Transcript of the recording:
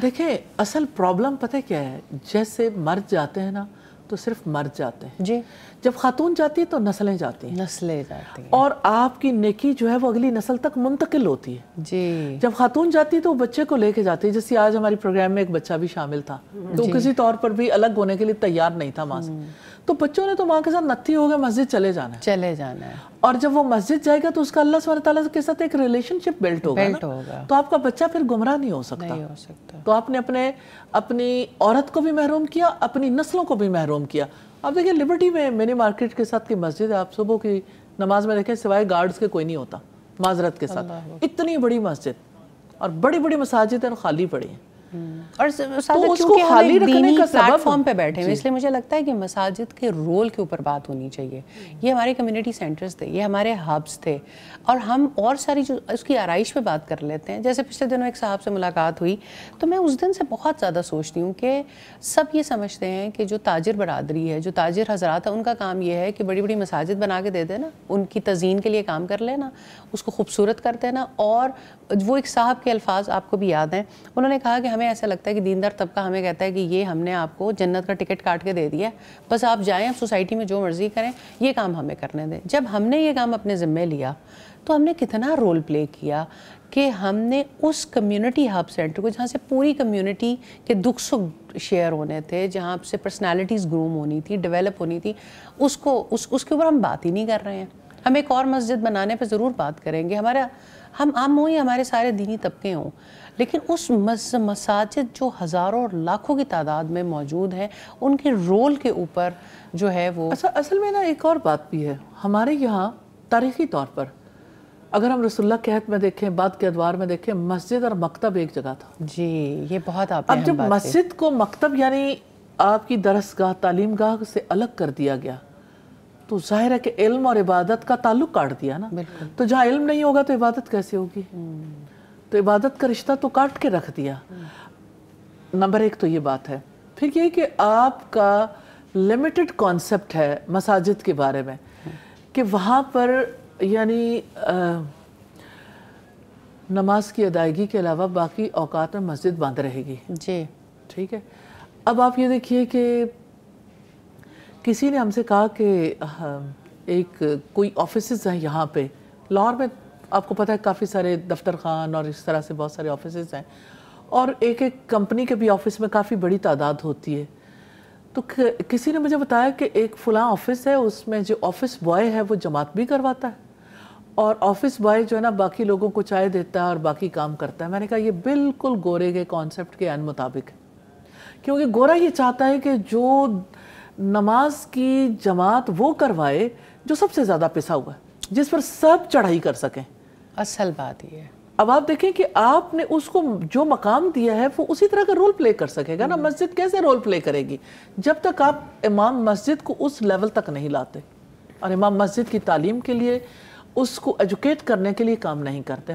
देखिए असल प्रॉब्लम पता क्या है जैसे मर जाते हैं ना तो सिर्फ मर जाते हैं जी जब खातून जाती है तो नस्लें जाती हैं नस्लें जाती हैं और आपकी नेकी जो है वो अगली नस्ल तक मुंतकिल होती है जी जब खातून जाती है तो बच्चे को लेके जाती है जैसे आज हमारी प्रोग्राम में एक बच्चा भी शामिल था तो किसी तौर पर भी अलग होने के लिए तैयार नहीं था माँ से हम्म। तो बच्चों ने तो माँ के साथ नत्थी होकर मस्जिद चले जाना है चले जाना है और जब वो मस्जिद जाएगा तो उसका अल्लाह स्वर के साथ एक रिलेशनशिप बिल्ट होगा बिल्ट होगा तो आपका बच्चा फिर गुमराह नहीं हो सकता नहीं हो सकता तो आपने अपने अपनी औरत को भी महरूम किया अपनी नस्लों को भी महरूम किया अब देखिए लिबर्टी में मिनी मार्केट के साथ की मस्जिद है आप सुबह की नमाज में देखें सिवाय गार्ड्स के कोई नहीं होता माजरत के साथ इतनी बड़ी मस्जिद और बड़ी बड़ी मसाजिद खाली पड़ी हैं हम्म। और तो उसको खाली रखने का प्लेटफॉर्म पे बैठे हैं इसलिए मुझे लगता है कि मसाजिद के रोल के ऊपर बात होनी चाहिए हम्म। ये हमारे कम्युनिटी सेंटर्स थे ये हमारे हब्स थे और हम और सारी जो उसकी आरइश पे बात कर लेते हैं जैसे पिछले दिनों एक साहब से मुलाकात हुई तो मैं उस दिन से बहुत ज़्यादा सोचती हूँ कि सब ये समझते हैं कि जो ताजर बरदरी है जो ताजर हजरात है उनका काम यह है कि बड़ी बड़ी मसाजिद बना के दे देना उनकी तजीन के लिए काम कर लेना उसको खूबसूरत कर देना और वो एक साहब के अल्फाज आपको भी याद हैं उन्होंने कहा कि हमें हमें ऐसा लगता है कि दीनदार तबका हमें कहता है कि ये हमने आपको जन्नत का टिकट काट के दे दिया बस आप जाएँ आप सोसाइटी में जो मर्ज़ी करें ये काम हमें करने दें जब हमने ये काम अपने ज़िम्मे लिया तो हमने कितना रोल प्ले किया कि हमने उस कम्युनिटी हब सेंटर को जहाँ से पूरी कम्युनिटी के दुख सुख शेयर होने थे जहाँ से पर्सनालिटीज़ ग्रूम होनी थी डेवलप होनी थी उसको उस उसके ऊपर हम बात ही नहीं कर रहे हैं हम एक और मस्जिद बनाने पर ज़रूर बात करेंगे हमारा हम आम हों या हमारे सारे दीनी तबके हों लेकिन उस मस, मसाजिद जो हज़ारों और लाखों की तादाद में मौजूद हैं उनके रोल के ऊपर जो है वो असल अच्छा, असल में ना एक और बात भी है हमारे यहाँ तारीख़ी तौर पर अगर हम रसुल्ला कहत में देखें बाद के अदवार में देखें मस्जिद और मकतब एक जगह था जी ये बहुत आप अब जब मस्जिद को मकतब यानी आपकी दरसगाह तालीम गाह से अलग कर दिया गया तो जाहिर है कि इल्म और इबादत का ताल्लुक काट दिया ना तो जहाँ इल्म नहीं होगा तो इबादत कैसे होगी हम्म। तो इबादत का रिश्ता तो काट के रख दिया हम्म। नंबर एक तो ये बात है फिर ये कि आपका लिमिटेड कॉन्सेप्ट है मसाजिद के बारे में हम्म। कि वहाँ पर यानी नमाज की अदायगी के अलावा बाकी औकात में मस्जिद बंद रहेगी जी ठीक है अब आप ये देखिए कि किसी ने हमसे कहा कि एक कोई ऑफिस हैं यहाँ पे लाहौर में आपको पता है काफ़ी सारे दफ्तर खान और इस तरह से बहुत सारे ऑफिस हैं और एक एक कंपनी के भी ऑफिस में काफ़ी बड़ी तादाद होती है तो किसी ने मुझे बताया कि एक फलां ऑफिस है उसमें जो ऑफिस बॉय है वो जमात भी करवाता है और ऑफिस बॉय जो है ना बाकी लोगों को चाय देता है और बाकी काम करता है मैंने कहा ये बिल्कुल गोरे के कॉन्सेप्ट के अन मुताबिक है क्योंकि गोरा ये चाहता है कि जो नमाज की जमात वो करवाए जो सबसे ज़्यादा पिसा हुआ है जिस पर सब चढ़ाई कर सकें असल बात यह है अब आप देखें कि आपने उसको जो मकाम दिया है वो उसी तरह का रोल प्ले कर सकेगा ना हम्म। मस्जिद कैसे रोल प्ले करेगी जब तक आप इमाम मस्जिद को उस लेवल तक नहीं लाते और इमाम मस्जिद की तालीम के लिए उसको एजुकेट करने के लिए काम नहीं करते